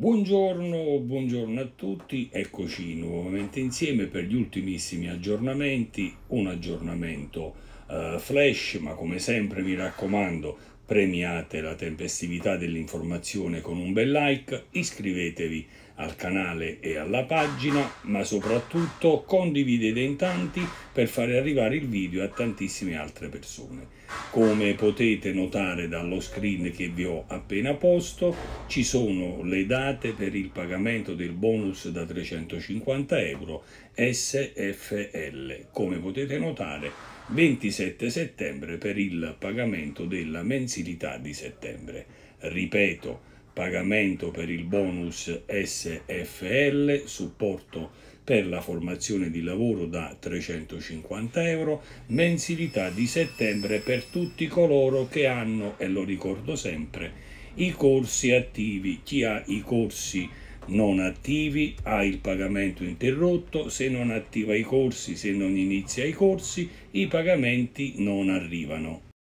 Buongiorno, buongiorno a tutti, eccoci nuovamente insieme per gli ultimissimi aggiornamenti, un aggiornamento eh, flash, ma come sempre mi raccomando premiate la tempestività dell'informazione con un bel like, iscrivetevi al canale e alla pagina, ma soprattutto condividete in tanti per fare arrivare il video a tantissime altre persone. Come potete notare dallo screen che vi ho appena posto, ci sono le date per il pagamento del bonus da 350 euro SFL. Come potete notare, 27 settembre per il pagamento della mensilità di settembre. Ripeto, pagamento per il bonus SFL, supporto per la formazione di lavoro da 350 euro, mensilità di settembre per tutti coloro che hanno, e lo ricordo sempre, i corsi attivi, chi ha i corsi non attivi ha il pagamento interrotto, se non attiva i corsi, se non inizia i corsi, i pagamenti non arrivano.